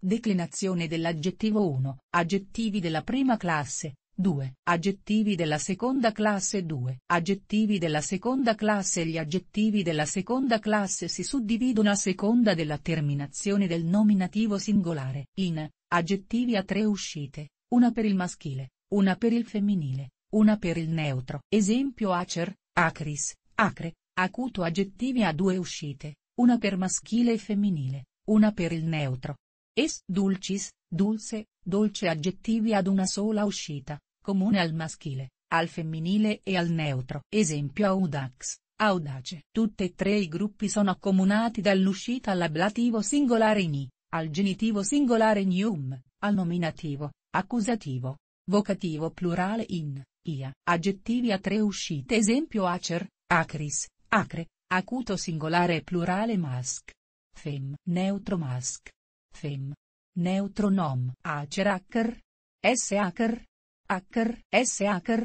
Declinazione dell'aggettivo 1, aggettivi della prima classe, 2, aggettivi della seconda classe 2, aggettivi della seconda classe Gli aggettivi della seconda classe si suddividono a seconda della terminazione del nominativo singolare, in, aggettivi a tre uscite, una per il maschile, una per il femminile, una per il neutro. Esempio acer, acris, acre, acuto aggettivi a due uscite, una per maschile e femminile, una per il neutro. Es dulcis, dulce, dolce aggettivi ad una sola uscita, comune al maschile, al femminile e al neutro. Esempio audax, audace. Tutte e tre i gruppi sono accomunati dall'uscita all'ablativo singolare ni, al genitivo singolare nium, al nominativo, accusativo, vocativo plurale in, ia. Aggettivi a tre uscite esempio acer, acris, acre, acuto singolare e plurale mask. Fem, neutro mask. FEM. Neutronom. Aceracker. S-hacker. Hacker. acker s hacker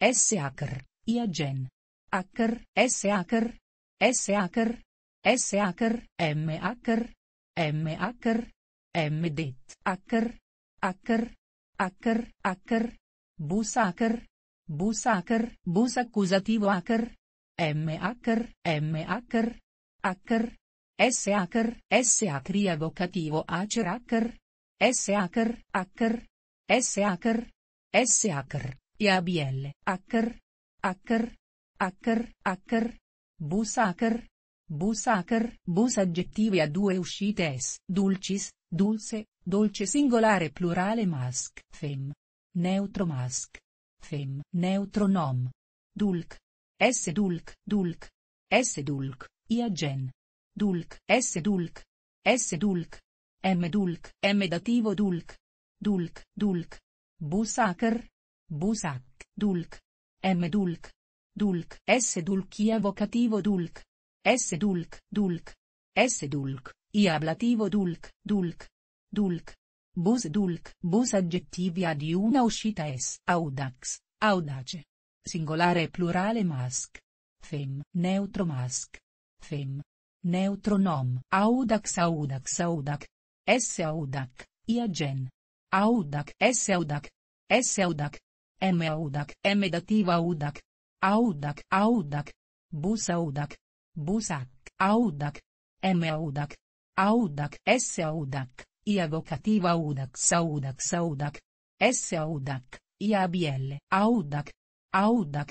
S-hacker. IAGEN. acker S-hacker. S-hacker. S-hacker. M-hacker. M-hacker. M-det. acker acker acker Hacker. Bus hacker. Bus hacker. Bus accusativo hacker. M-hacker. M-hacker. Hacker. S-hacker, S-hacker avvocativo acer hacker, S-hacker, hacker, S-hacker, S-hacker, IABL, hacker, hacker, hacker, hacker, bus hacker, bus hacker, bus aggettivi a due uscite S, dulcis, dulce, dolce singolare plurale mask, fem, neutro mask, fem, neutro nom, dulc, S dulc, dulc, S dulc, iagen. Dulc, S Dulc, S Dulc, M Dulc, M dativo Dulc, Dulc, Dulc, Busaker, Busac, Dulc, M Dulc, Dulc, S Dulc I evocativo Dulc, S Dulc, Dulc, S Dulc, I ablativo Dulc, Dulc, Dulc, Bus Dulc, Bus aggettivi ad una uscita S, Audax, Audace, singolare e plurale mask, Fem, neutro mask, Fem, Neutronom. Audax audax Audax, S i Iagen. Audax S Audax, S Audax, M Audax, M dativa Audax, Audax Audax, Bus Audax, Busac. Audax, M Audax, Audax S Audax, i audak. audax audax S Audax, i Audax,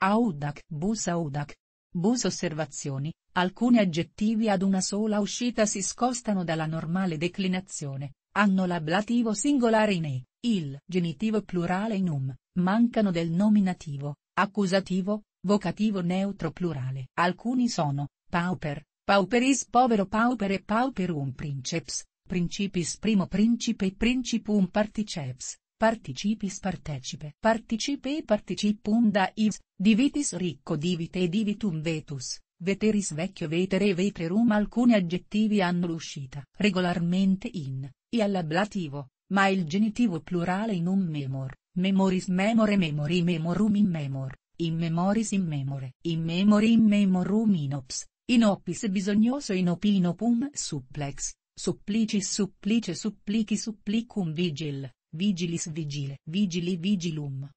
Audax, Bus Audax, Bus osservazioni, alcuni aggettivi ad una sola uscita si scostano dalla normale declinazione, hanno l'ablativo singolare in e, il genitivo plurale in um, mancano del nominativo, accusativo, vocativo neutro plurale. Alcuni sono, pauper, pauperis povero pauper paupere pauperum princeps, principis primo principe e principum particeps, Participis partecipe, participe participum da ives, divitis ricco divite divitum vetus, veteris vecchio vetere veterum alcuni aggettivi hanno l'uscita, regolarmente in, e all'ablativo, ma il genitivo plurale in un memor, memoris memore memori memorum in memor, in memoris in memore, in memori in memorum inops, opis bisognoso in opinopum supplex, supplicis supplice supplici supplicum vigil, Vigilis vigile, vigili vigilum.